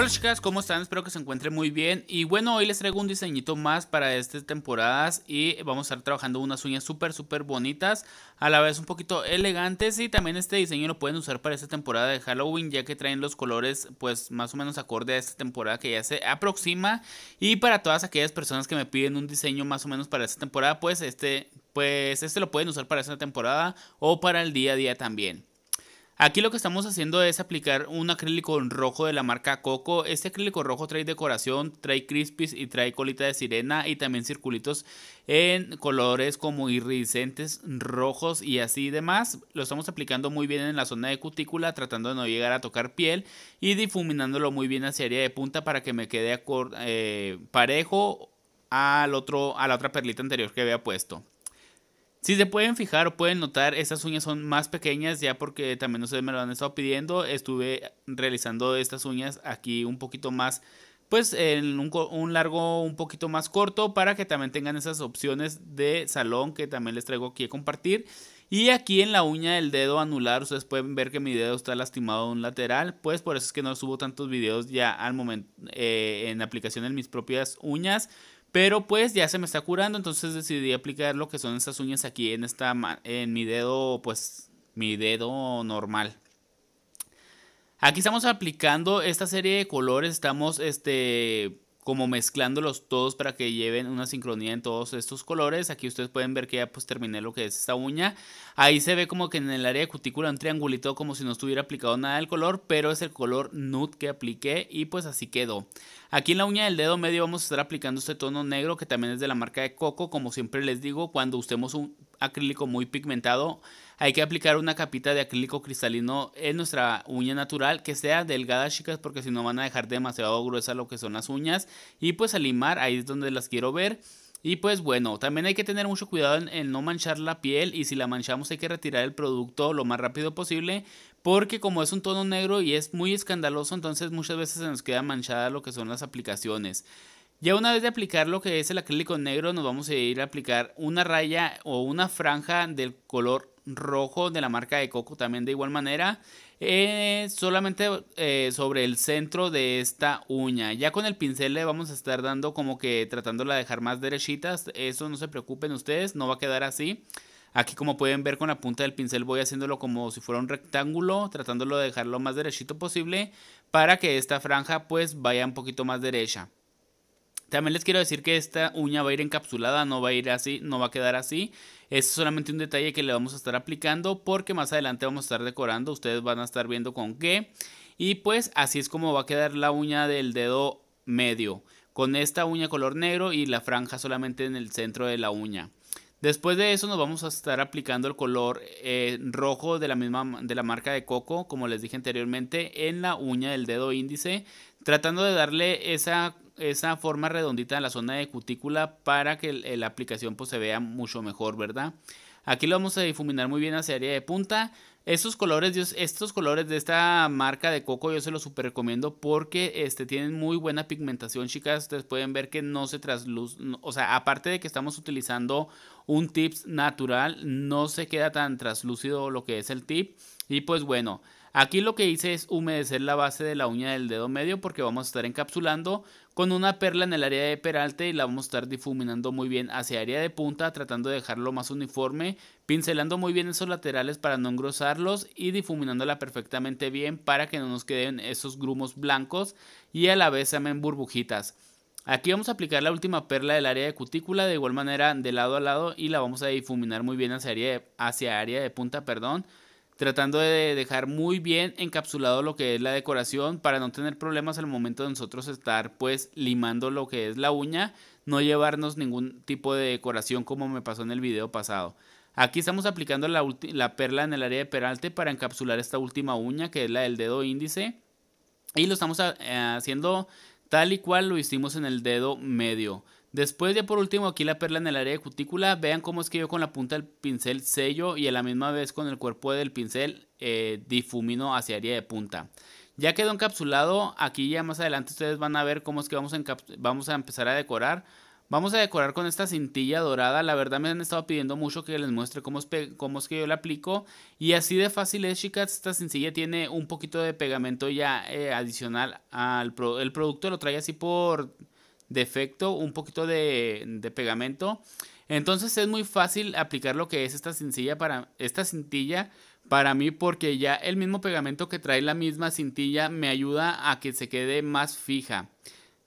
Hola chicas, ¿cómo están? Espero que se encuentren muy bien Y bueno, hoy les traigo un diseñito más para estas temporadas Y vamos a estar trabajando unas uñas súper súper bonitas A la vez un poquito elegantes Y también este diseño lo pueden usar para esta temporada de Halloween Ya que traen los colores pues más o menos acorde a esta temporada que ya se aproxima Y para todas aquellas personas que me piden un diseño más o menos para esta temporada Pues este, pues este lo pueden usar para esta temporada o para el día a día también Aquí lo que estamos haciendo es aplicar un acrílico rojo de la marca Coco. Este acrílico rojo trae decoración, trae crispies y trae colita de sirena y también circulitos en colores como iridiscentes, rojos y así demás. Lo estamos aplicando muy bien en la zona de cutícula, tratando de no llegar a tocar piel y difuminándolo muy bien hacia área de punta para que me quede eh, parejo al otro, a la otra perlita anterior que había puesto. Si se pueden fijar o pueden notar, estas uñas son más pequeñas ya porque también ustedes me lo han estado pidiendo. Estuve realizando estas uñas aquí un poquito más, pues en un, largo un poquito más corto para que también tengan esas opciones de salón que también les traigo aquí a compartir. Y aquí en la uña del dedo anular ustedes pueden ver que mi dedo está lastimado en un lateral, pues por eso es que no subo tantos videos ya al momento eh, en aplicación en mis propias uñas pero pues ya se me está curando, entonces decidí aplicar lo que son estas uñas aquí en, esta, en mi dedo, pues mi dedo normal. Aquí estamos aplicando esta serie de colores, estamos este como mezclándolos todos para que lleven una sincronía en todos estos colores. Aquí ustedes pueden ver que ya pues terminé lo que es esta uña. Ahí se ve como que en el área de cutícula un triangulito como si no estuviera aplicado nada del color, pero es el color nude que apliqué y pues así quedó. Aquí en la uña del dedo medio vamos a estar aplicando este tono negro que también es de la marca de Coco. Como siempre les digo, cuando usemos un acrílico muy pigmentado, hay que aplicar una capita de acrílico cristalino en nuestra uña natural, que sea delgada, chicas, porque si no van a dejar demasiado gruesa lo que son las uñas. Y pues a limar, ahí es donde las quiero ver. Y pues bueno, también hay que tener mucho cuidado en, no manchar la piel y si la manchamos hay que retirar el producto lo más rápido posible porque como es un tono negro y es muy escandaloso entonces muchas veces se nos queda manchada lo que son las aplicaciones. Ya una vez de aplicar lo que es el acrílico negro nos vamos a ir a aplicar una raya o una franja del color rojo de la marca de Coco también de igual manera. Eh, solamente eh, sobre el centro de esta uña. Ya con el pincel le vamos a estar dando como que tratándola de dejar más derechitas. Eso no se preocupen ustedes, no va a quedar así. Aquí como pueden ver con la punta del pincel voy haciéndolo como si fuera un rectángulo, tratándolo de dejarlo más derechito posible para que esta franja pues vaya un poquito más derecha. También les quiero decir que esta uña va a ir encapsulada, no va a ir así, no va a quedar así. Es solamente un detalle que le vamos a estar aplicando porque más adelante vamos a estar decorando. Ustedes van a estar viendo con qué. Y pues así es como va a quedar la uña del dedo medio. Con esta uña color negro y la franja solamente en el centro de la uña. Después de eso nos vamos a estar aplicando el color eh, rojo de la misma de la marca de Coco, como les dije anteriormente, en la uña del dedo índice, tratando de darle esa esa forma redondita en la zona de cutícula para que la aplicación pues, se vea mucho mejor, ¿verdad? Aquí lo vamos a difuminar muy bien hacia área de punta. Estos colores, estos colores de esta marca de coco yo se los super recomiendo porque este, tienen muy buena pigmentación, chicas. Ustedes pueden ver que no se trasluz, o sea, aparte de que estamos utilizando un tips natural, no se queda tan traslúcido lo que es el tip. Y pues bueno, aquí lo que hice es humedecer la base de la uña del dedo medio porque vamos a estar encapsulando con una perla en el área de peralte y la vamos a estar difuminando muy bien hacia área de punta, tratando de dejarlo más uniforme pincelando muy bien esos laterales para no engrosarlos y difuminándola perfectamente bien para que no nos queden esos grumos blancos y a la vez amen burbujitas. Aquí vamos a aplicar la última perla del área de cutícula de igual manera de lado a lado y la vamos a difuminar muy bien hacia área de, hacia área de punta, perdón, tratando de dejar muy bien encapsulado lo que es la decoración para no tener problemas al momento de nosotros estar pues limando lo que es la uña, no llevarnos ningún tipo de decoración como me pasó en el video pasado. Aquí estamos aplicando la, perla en el área de peralte para encapsular esta última uña que es la del dedo índice. Y lo estamos eh, haciendo tal y cual lo hicimos en el dedo medio. Después ya por último aquí la perla en el área de cutícula, vean cómo es que yo con la punta del pincel sello y a la misma vez con el cuerpo del pincel eh, difumino hacia área de punta. Ya quedó encapsulado, aquí ya más adelante ustedes van a ver cómo es que vamos a empezar a decorar Vamos a decorar con esta cintilla dorada. La verdad me han estado pidiendo mucho que les muestre cómo es, que yo la aplico. Y así de fácil es, chicas. Esta cintilla tiene un poquito de pegamento ya eh, adicional al el producto. Lo trae así por defecto, un poquito de, de, pegamento. Entonces es muy fácil aplicar lo que es esta cintilla para, esta cintilla para mí porque ya el mismo pegamento que trae la misma cintilla me ayuda a que se quede más fija.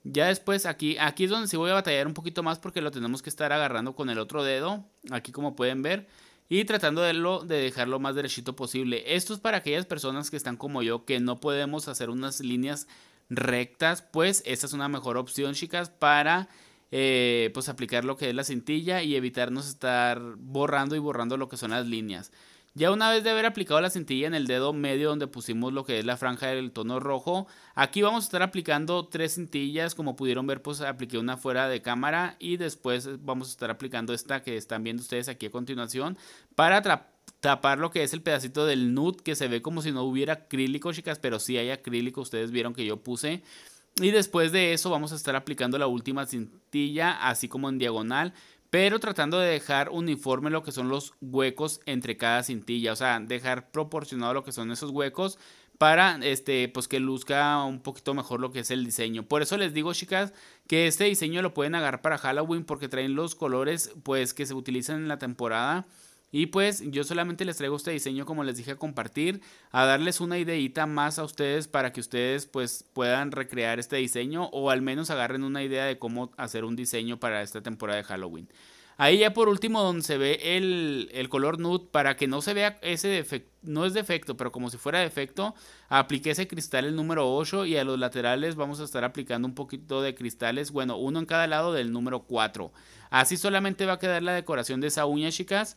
Ya después aquí, aquí es donde sí voy a batallar un poquito más porque lo tenemos que estar agarrando con el otro dedo, aquí como pueden ver, y tratando de, lo, de dejarlo más derechito posible. Esto es para aquellas personas que están como yo, que no podemos hacer unas líneas rectas, pues esta es una mejor opción chicas para eh, pues aplicar lo que es la cintilla y evitarnos estar borrando y borrando lo que son las líneas. Ya una vez de haber aplicado la cintilla en el dedo medio donde pusimos lo que es la franja del tono rojo, aquí vamos a estar aplicando tres cintillas, como pudieron ver pues apliqué una fuera de cámara y después vamos a estar aplicando esta que están viendo ustedes aquí a continuación para tapar lo que es el pedacito del nude que se ve como si no hubiera acrílico chicas, pero sí hay acrílico, ustedes vieron que yo puse. Y después de eso vamos a estar aplicando la última cintilla así como en diagonal pero tratando de dejar uniforme lo que son los huecos entre cada cintilla, o sea, dejar proporcionado lo que son esos huecos para este pues que luzca un poquito mejor lo que es el diseño. Por eso les digo, chicas, que este diseño lo pueden agarrar para Halloween porque traen los colores pues que se utilizan en la temporada y pues yo solamente les traigo este diseño como les dije a compartir, a darles una ideita más a ustedes para que ustedes pues puedan recrear este diseño o al menos agarren una idea de cómo hacer un diseño para esta temporada de Halloween. Ahí ya por último donde se ve el, el, color nude para que no se vea ese defecto, no es defecto, pero como si fuera defecto, apliqué ese cristal el número 8 y a los laterales vamos a estar aplicando un poquito de cristales, bueno, uno en cada lado del número 4. Así solamente va a quedar la decoración de esa uña, chicas.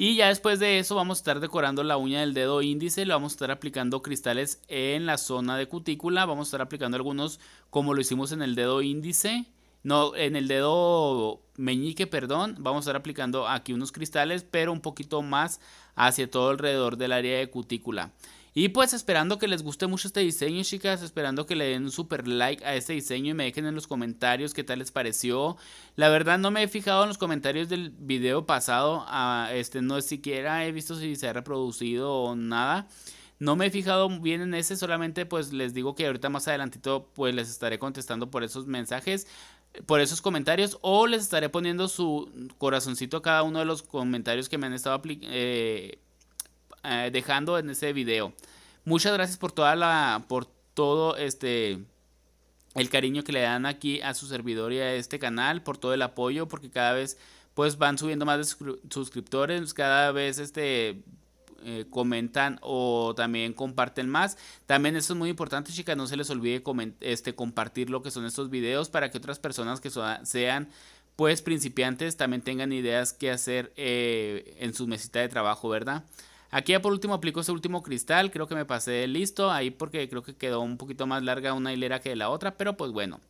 Y ya después de eso vamos a estar decorando la uña del dedo índice, le vamos a estar aplicando cristales en la zona de cutícula, vamos a estar aplicando algunos como lo hicimos en el dedo índice, no, en el dedo meñique, perdón, vamos a estar aplicando aquí unos cristales, pero un poquito más hacia todo alrededor del área de cutícula. Y pues esperando que les guste mucho este diseño, chicas. Esperando que le den un super like a este diseño y me dejen en los comentarios qué tal les pareció. La verdad no me he fijado en los comentarios del video pasado. Ah, este, no siquiera he visto si se ha reproducido o nada. No me he fijado bien en ese, solamente pues les digo que ahorita más adelantito pues les estaré contestando por esos mensajes, por esos comentarios o les estaré poniendo su corazoncito a cada uno de los comentarios que me han estado eh, eh, dejando en ese video. Muchas gracias por toda la. por todo este. el cariño que le dan aquí a su servidor y a este canal. Por todo el apoyo. Porque cada vez pues van subiendo más suscriptores. Cada vez este. Eh, comentan o también comparten más. También eso es muy importante, chicas. No se les olvide este, compartir lo que son estos videos para que otras personas que sean pues principiantes también tengan ideas que hacer eh, en su mesita de trabajo, ¿verdad? Aquí ya por último aplico ese último cristal, creo que me pasé listo ahí porque creo que quedó un poquito más larga una hilera que la otra, pero pues bueno.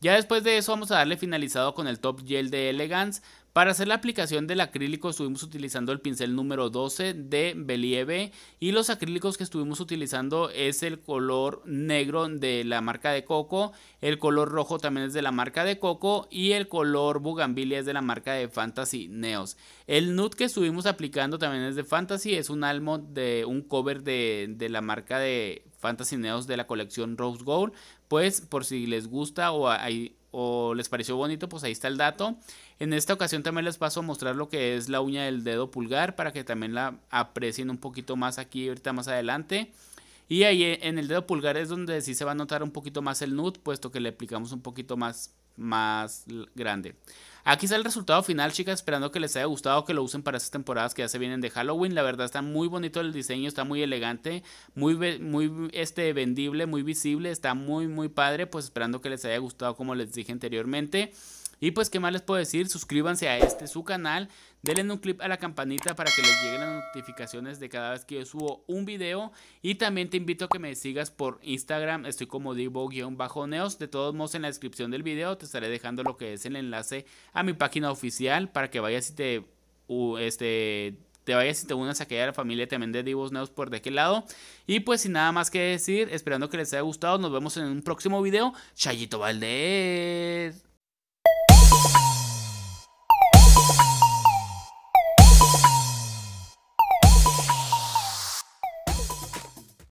Ya después de eso vamos a darle finalizado con el top gel de Elegance para hacer la aplicación del acrílico estuvimos utilizando el pincel número 12 de Believe y los acrílicos que estuvimos utilizando es el color negro de la marca de Coco, el color rojo también es de la marca de Coco y el color bugambilia es de la marca de Fantasy Neos. El nude que estuvimos aplicando también es de Fantasy, es un almo de un cover de, de la marca de Fantasy Neos de la colección Rose Gold, pues por si les gusta o hay o les pareció bonito, pues ahí está el dato. En esta ocasión también les paso a mostrar lo que es la uña del dedo pulgar para que también la aprecien un poquito más aquí ahorita más adelante. Y ahí eh, en el dedo pulgar es donde sí se va a notar un poquito más el nude, puesto que le aplicamos un poquito más, más grande. Aquí está el resultado final, chicas, esperando que les haya gustado, que lo usen para estas temporadas que ya se vienen de Halloween. La verdad está muy bonito el diseño, está muy elegante, muy, muy este, vendible, muy visible, está muy, muy padre. Pues esperando que les haya gustado, como les dije anteriormente. Y pues, ¿qué más les puedo decir? Suscríbanse a este su canal, denle un clip a la campanita para que les lleguen las notificaciones de cada vez que yo subo un video. Y también te invito a que me sigas por Instagram, estoy como divo-neos. De todos modos, en la descripción del video te estaré dejando lo que es el enlace a mi página oficial para que vayas y te... este, te vayas y te unas a aquella la familia también de Divos Neos por de qué lado. Y pues sin nada más que decir, esperando que les haya gustado, nos vemos en un próximo video. Chayito Valdez!